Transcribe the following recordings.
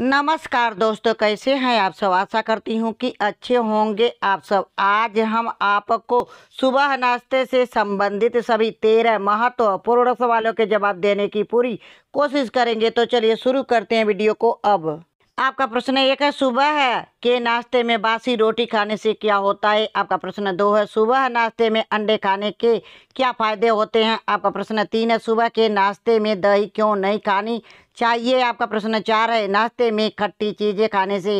नमस्कार दोस्तों कैसे हैं आप सब आशा करती हूँ कि अच्छे होंगे आप सब आज हम आपको सुबह नाश्ते से संबंधित सभी तेरह महत्वपूर्ण सवालों के जवाब देने की पूरी कोशिश करेंगे तो चलिए शुरू करते हैं वीडियो को अब आपका प्रश्न एक है सुबह है के नाश्ते में बासी रोटी खाने से क्या होता है आपका प्रश्न दो है सुबह नाश्ते में अंडे खाने के क्या फ़ायदे होते हैं आपका प्रश्न तीन है सुबह के नाश्ते में दही क्यों नहीं खानी चाहिए आपका प्रश्न चार है नाश्ते में खट्टी चीज़ें खाने से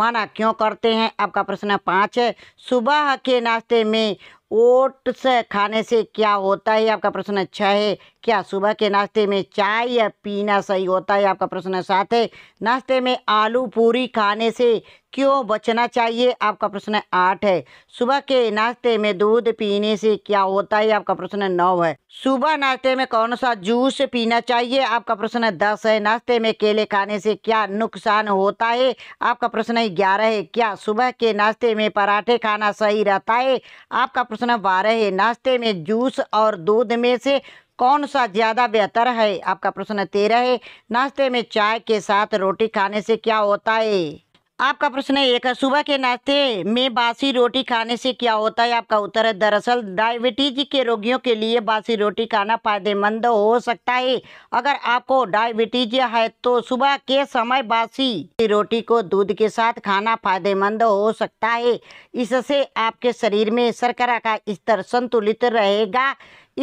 मना क्यों करते हैं आपका प्रश्न पाँच है सुबह के नाश्ते में ओट्स खाने से क्या होता है आपका प्रश्न छः है क्या सुबह के नाश्ते में चाय या पीना सही होता है आपका प्रश्न सात है नाश्ते में आलू पूरी खाने से क्यों बचना चाहिए आपका प्रश्न आठ है सुबह के नाश्ते में दूध पीने से क्या होता है आपका प्रश्न नौ है सुबह नाश्ते में कौन सा जूस पीना चाहिए आपका प्रश्न दस है नाश्ते में केले खाने से क्या नुकसान होता है आपका प्रश्न ग्यारह है क्या सुबह के नाश्ते में पराठे खाना सही रहता है आपका प्रश्न बारह है नाश्ते में जूस और दूध में से कौन सा ज़्यादा बेहतर है आपका प्रश्न तेरह है नाश्ते में चाय के साथ रोटी खाने से क्या होता है आपका प्रश्न एक है सुबह के नाश्ते में बासी रोटी खाने से क्या होता है आपका उत्तर है दरअसल डायबिटीज के रोगियों के लिए बासी रोटी खाना फायदेमंद हो सकता है अगर आपको डायबिटीज है तो सुबह के समय बासी रोटी को दूध के साथ खाना फायदेमंद हो सकता है इससे आपके शरीर में शर्करा का स्तर संतुलित रहेगा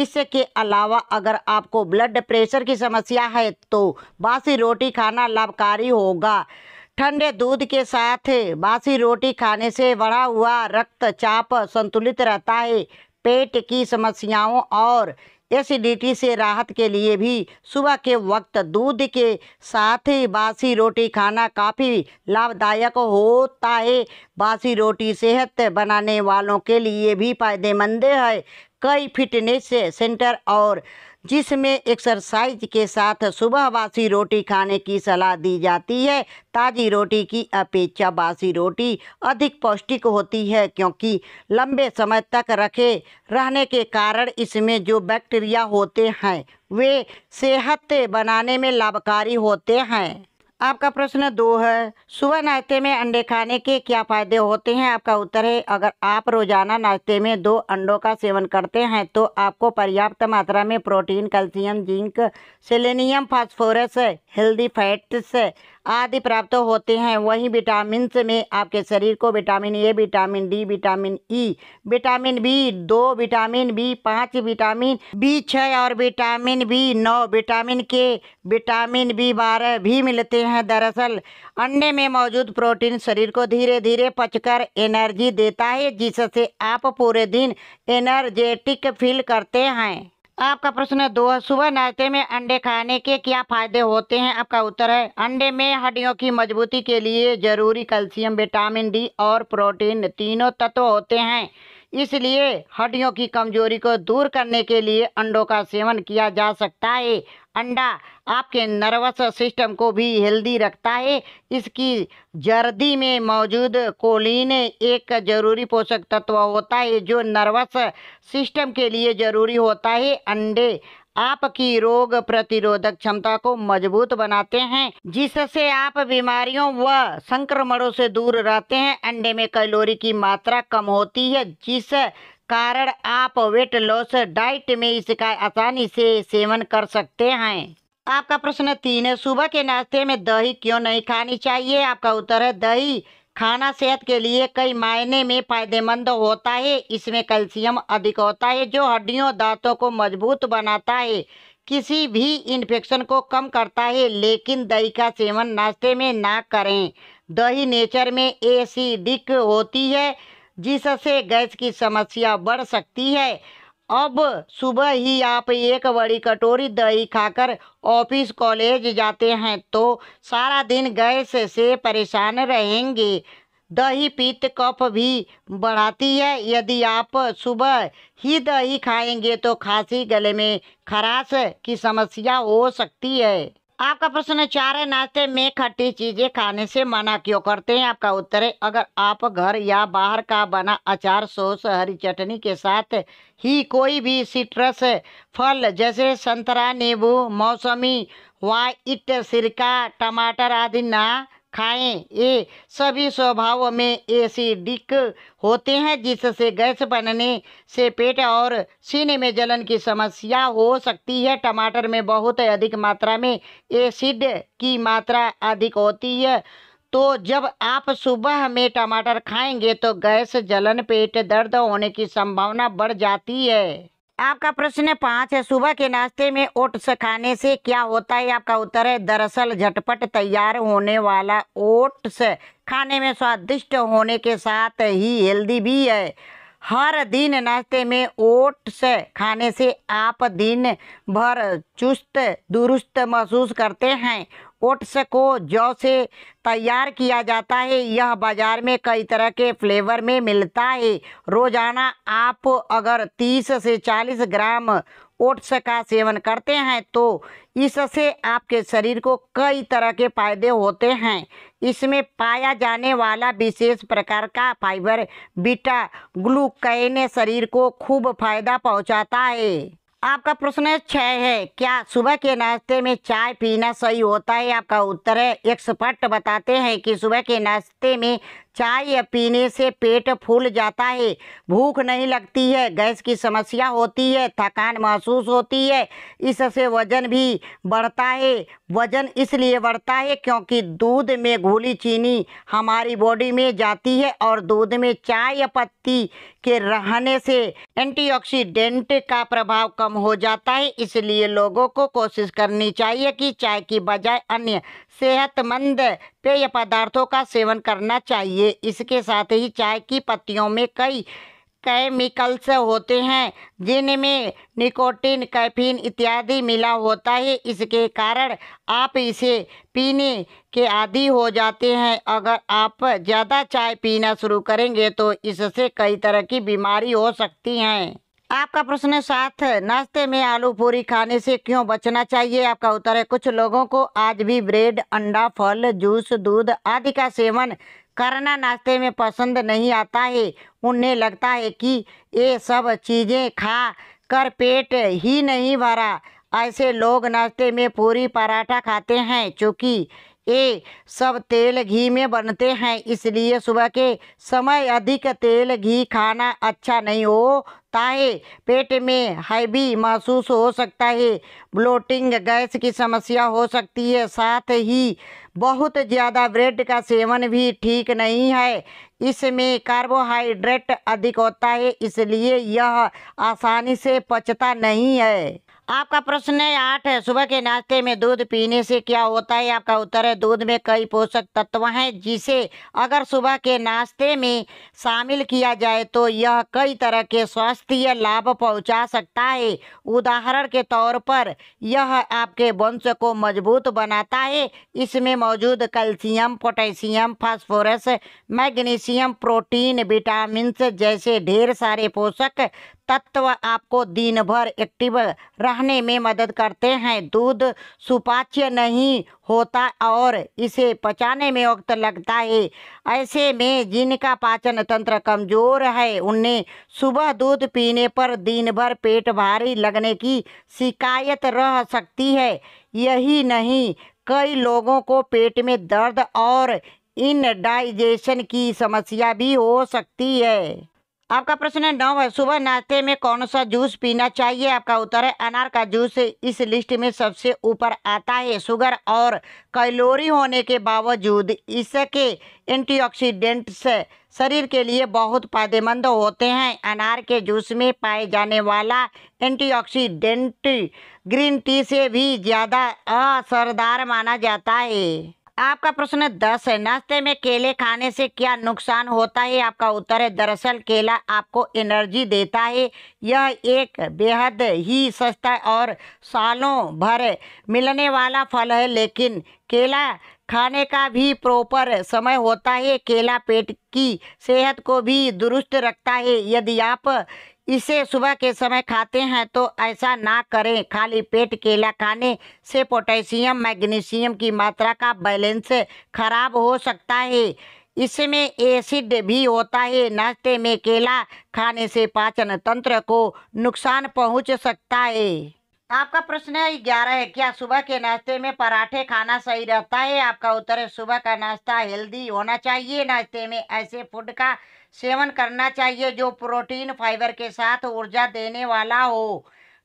इसके अलावा अगर आपको ब्लड प्रेशर की समस्या है तो बासी रोटी खाना लाभकारी होगा ठंडे दूध के साथ बासी रोटी खाने से बढ़ा हुआ रक्तचाप संतुलित रहता है पेट की समस्याओं और एसिडिटी से राहत के लिए भी सुबह के वक्त दूध के साथ ही बासी रोटी खाना काफ़ी लाभदायक होता है बासी रोटी सेहत बनाने वालों के लिए भी फायदेमंद है कई फिटनेस सेंटर और जिसमें एक्सरसाइज के साथ सुबह बासी रोटी खाने की सलाह दी जाती है ताज़ी रोटी की अपेक्षा बासी रोटी अधिक पौष्टिक होती है क्योंकि लंबे समय तक रखे रहने के कारण इसमें जो बैक्टीरिया होते हैं वे सेहत बनाने में लाभकारी होते हैं आपका प्रश्न दो है सुबह नाश्ते में अंडे खाने के क्या फ़ायदे होते हैं आपका उत्तर है अगर आप रोज़ाना नाश्ते में दो अंडों का सेवन करते हैं तो आपको पर्याप्त मात्रा में protein calcium zinc selenium phosphorus healthy fats आदि प्राप्त होते हैं वहीं विटामिन में आपके शरीर को vitamin A vitamin D vitamin E vitamin B दो विटामिन बी पाँच विटामिन बी छः और विटामिन बी नौ विटामिन के विटामिन बी बारह भी मिलते हैं दरअसल अंडे में मौजूद प्रोटीन शरीर को धीरे धीरे पचकर एनर्जी देता है जिससे आप पूरे दिन एनर्जेटिक फील करते हैं आपका प्रश्न है दो सुबह नाश्ते में अंडे खाने के क्या फायदे होते हैं आपका उत्तर है अंडे में हड्डियों की मजबूती के लिए जरूरी कैल्शियम विटामिन डी और प्रोटीन तीनों तत्व होते हैं इसलिए हड्डियों की कमजोरी को दूर करने के लिए अंडों का सेवन किया जा सकता है अंडा आपके नर्वस सिस्टम को भी हेल्दी रखता है इसकी जर्दी में मौजूद कोलिन एक जरूरी पोषक तत्व होता है जो नर्वस सिस्टम के लिए जरूरी होता है अंडे आपकी रोग प्रतिरोधक क्षमता को मजबूत बनाते हैं जिससे आप बीमारियों व संक्रमणों से दूर रहते हैं अंडे में कैलोरी की मात्रा कम होती है जिस कारण आप वेट लॉस डाइट में इसका आसानी से सेवन कर सकते हैं आपका प्रश्न तीन है सुबह के नाश्ते में दही क्यों नहीं खानी चाहिए आपका उत्तर है दही खाना सेहत के लिए कई मायने में फायदेमंद होता है इसमें कैल्शियम अधिक होता है जो हड्डियों दांतों को मजबूत बनाता है किसी भी इन्फेक्शन को कम करता है लेकिन दही का सेवन नाश्ते में ना करें दही नेचर में एसिडिक होती है जिससे गैस की समस्या बढ़ सकती है अब सुबह ही आप एक बड़ी कटोरी दही खाकर ऑफिस कॉलेज जाते हैं तो सारा दिन गैस से परेशान रहेंगे दही पीत कफ भी बढ़ाती है यदि आप सुबह ही दही खाएंगे तो खांसी गले में खराश की समस्या हो सकती है आपका प्रश्न है चार है नाश्ते में खट्टी चीजें खाने से मना क्यों करते हैं आपका उत्तर है अगर आप घर या बाहर का बना अचार सॉस हरी चटनी के साथ ही कोई भी सिट्रस फल जैसे संतरा नींबू मौसमी वाइट सिरका टमाटर आदि ना खाएं ये सभी स्वभाव में एसिडिक होते हैं जिससे गैस बनने से पेट और सीने में जलन की समस्या हो सकती है टमाटर में बहुत अधिक मात्रा में एसिड की मात्रा अधिक होती है तो जब आप सुबह में टमाटर खाएंगे तो गैस जलन पेट दर्द होने की संभावना बढ़ जाती है आपका प्रश्न पाँच है सुबह के नाश्ते में ओट्स खाने से क्या होता है आपका उत्तर है दरअसल झटपट तैयार होने वाला ओट्स खाने में स्वादिष्ट होने के साथ ही हेल्दी भी है हर दिन नाश्ते में ओट्स खाने से आप दिन भर चुस्त दुरुस्त महसूस करते हैं ओट्स को जौ से तैयार किया जाता है यह बाज़ार में कई तरह के फ्लेवर में मिलता है रोज़ाना आप अगर 30 से 40 ग्राम ओट्स का सेवन करते हैं तो इससे आपके शरीर को कई तरह के फायदे होते हैं इसमें पाया जाने वाला विशेष प्रकार का फाइबर बीटा ग्लूकैन शरीर को खूब फायदा पहुंचाता है आपका प्रश्न छः है क्या सुबह के नाश्ते में चाय पीना सही होता है आपका उत्तर है एक्सपर्ट बताते हैं कि सुबह के नाश्ते में चाय पीने से पेट फूल जाता है भूख नहीं लगती है गैस की समस्या होती है थकान महसूस होती है इससे वज़न भी बढ़ता है वज़न इसलिए बढ़ता है क्योंकि दूध में घुली चीनी हमारी बॉडी में जाती है और दूध में चाय पत्ती के रहने से एंटीऑक्सीडेंट का प्रभाव कम हो जाता है इसलिए लोगों को कोशिश करनी चाहिए कि चाय की बजाय अन्य सेहतमंद पेय पदार्थों का सेवन करना चाहिए इसके साथ ही चाय की पत्तियों में कई केमिकल्स होते हैं जिनमें निकोटिन कैफीन इत्यादि मिला होता है इसके कारण आप इसे पीने के आदि हो जाते हैं अगर आप ज़्यादा चाय पीना शुरू करेंगे तो इससे कई तरह की बीमारी हो सकती हैं आपका प्रश्न है साथ नाश्ते में आलू पूरी खाने से क्यों बचना चाहिए आपका उत्तर है कुछ लोगों को आज भी ब्रेड अंडा फल जूस दूध आदि का सेवन करना नाश्ते में पसंद नहीं आता है उन्हें लगता है कि ये सब चीज़ें खा कर पेट ही नहीं भरा ऐसे लोग नाश्ते में पूरी पराठा खाते हैं चूँकि ए सब तेल घी में बनते हैं इसलिए सुबह के समय अधिक तेल घी खाना अच्छा नहीं होता है पेट में हैवी महसूस हो सकता है ब्लोटिंग गैस की समस्या हो सकती है साथ ही बहुत ज़्यादा ब्रेड का सेवन भी ठीक नहीं है इसमें कार्बोहाइड्रेट अधिक होता है इसलिए यह आसानी से पचता नहीं है आपका प्रश्न है आठ है सुबह के नाश्ते में दूध पीने से क्या होता है आपका उत्तर है दूध में कई पोषक तत्व हैं जिसे अगर सुबह के नाश्ते में शामिल किया जाए तो यह कई तरह के स्वास्थ्य लाभ पहुंचा सकता है उदाहरण के तौर पर यह आपके वंश को मजबूत बनाता है इसमें मौजूद calcium potassium phosphorus magnesium protein vitamin जैसे ढेर सारे पोषक तत्व आपको दिन भर एक्टिव रहने में मदद करते हैं दूध सुपाच्य नहीं होता और इसे पचाने में वक्त लगता है ऐसे में जिनका पाचन तंत्र कमज़ोर है उन्हें सुबह दूध पीने पर दिन भर पेट भारी लगने की शिकायत रह सकती है यही नहीं कई लोगों को पेट में दर्द और इनडाइजेशन की समस्या भी हो सकती है आपका प्रश्न है नौ है सुबह नाश्ते में कौन सा जूस पीना चाहिए आपका उत्तर है अनार का जूस इस लिस्ट में सबसे ऊपर आता है शुगर और कैलोरी होने के बावजूद इसके एंटीऑक्सीडेंट्स शरीर के लिए बहुत फायदेमंद होते हैं अनार के जूस में पाए जाने वाला एंटीऑक्सीडेंट ग्रीन टी से भी ज़्यादा असरदार माना जाता है आपका प्रश्न दस है नाश्ते में केले खाने से क्या नुकसान होता है आपका उत्तर है दरअसल केला आपको एनर्जी देता है यह एक बेहद ही सस्ता और सालों भर मिलने वाला फल है लेकिन केला खाने का भी प्रॉपर समय होता है केला पेट की सेहत को भी दुरुस्त रखता है यदि आप इसे सुबह के समय खाते हैं तो ऐसा ना करें खाली पेट केला खाने से पोटेशियम मैग्नीशियम की मात्रा का बैलेंस खराब हो सकता है इसमें एसिड भी होता है नाश्ते में केला खाने से पाचन तंत्र को नुकसान पहुंच सकता है आपका प्रश्न है ग्यारह है क्या सुबह के नाश्ते में पराठे खाना सही रहता है आपका उत्तर है सुबह का नाश्ता हेल्दी होना चाहिए नाश्ते में ऐसे फूड का सेवन करना चाहिए जो प्रोटीन फाइबर के साथ ऊर्जा देने वाला हो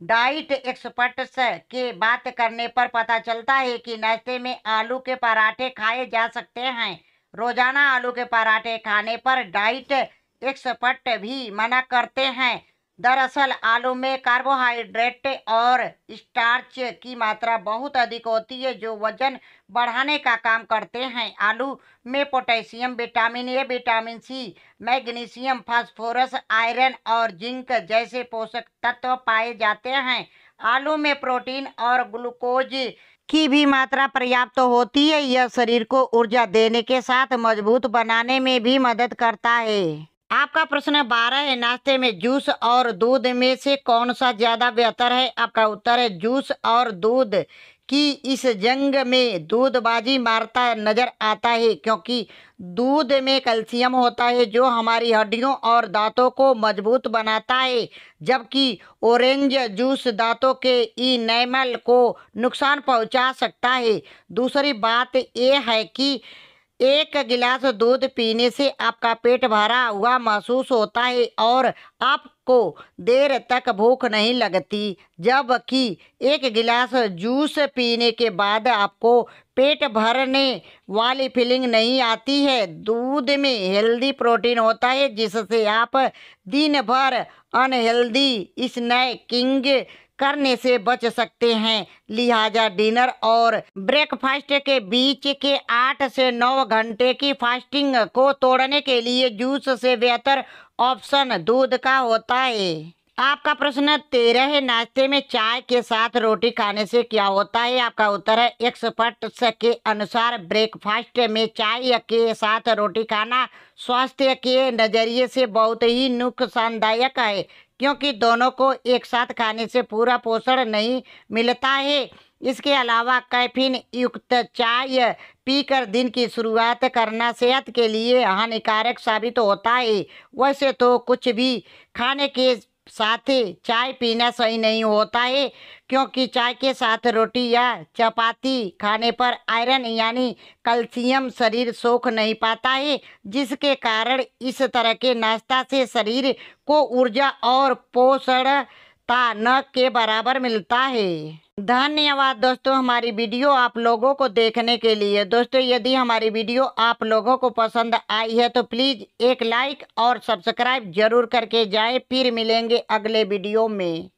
डाइट एक्सपर्ट्स के बात करने पर पता चलता है कि नाश्ते में आलू के पराठे खाए जा सकते हैं रोजाना आलू के पराठे खाने पर डाइट एक्सपर्ट भी मना करते हैं दरअसल आलू में कार्बोहाइड्रेट और स्टार्च की मात्रा बहुत अधिक होती है जो वजन बढ़ाने का काम करते हैं आलू में potassium vitamin A vitamin C magnesium phosphorus iron और जिंक जैसे पोषक तत्व पाए जाते हैं आलू में प्रोटीन और ग्लूकोज की भी मात्रा पर्याप्त होती है यह शरीर को ऊर्जा देने के साथ मजबूत बनाने में भी मदद करता है आपका प्रश्न बारह है नाश्ते में जूस और दूध में से कौन सा ज़्यादा बेहतर है आपका उत्तर है जूस और दूध की इस जंग में दूधबाजी मारता नज़र आता है क्योंकि दूध में कैल्शियम होता है जो हमारी हड्डियों और दांतों को मजबूत बनाता है जबकि ऑरेंज जूस दांतों के इनेमल को नुकसान पहुंचा सकता है दूसरी बात यह है कि एक गिलास दूध पीने से आपका पेट भरा हुआ महसूस होता है और आपको देर तक भूख नहीं लगती जबकि एक गिलास जूस पीने के बाद आपको पेट भरने वाली फीलिंग नहीं आती है दूध में हेल्दी प्रोटीन होता है जिससे आप दिन भर अनहेल्दी स्नैकिंग करने से बच सकते हैं लिहाजा डिनर और ब्रेकफास्ट के बीच के आठ से नौ घंटे की फास्टिंग को तोड़ने के लिए जूस से बेहतर ऑप्शन दूध का होता है आपका प्रश्न तेरह नाश्ते में चाय के साथ रोटी खाने से क्या होता है आपका उत्तर है एक्सपर्ट के अनुसार ब्रेकफास्ट में चाय के साथ रोटी खाना स्वास्थ्य के नज़रिए से बहुत ही नुकसानदायक है क्योंकि दोनों को एक साथ खाने से पूरा पोषण नहीं मिलता है इसके अलावा कैफीन युक्त चाय पीकर दिन की शुरुआत करना सेहत के लिए हानिकारक साबित होता है वैसे तो कुछ भी खाने के साथ चाय पीना सही नहीं होता है क्योंकि चाय के साथ रोटी या चपाती खाने पर आयरन यानी कैल्शियम शरीर सोख नहीं पाता है जिसके कारण इस तरह के नाश्ता से शरीर को ऊर्जा और पोषणता न के बराबर मिलता है धन्यवाद दोस्तों हमारी वीडियो आप लोगों को देखने के लिए दोस्तों यदि हमारी वीडियो आप लोगों को पसंद आई है तो प्लीज़ एक लाइक और सब्सक्राइब जरूर करके जाए फिर मिलेंगे अगले वीडियो में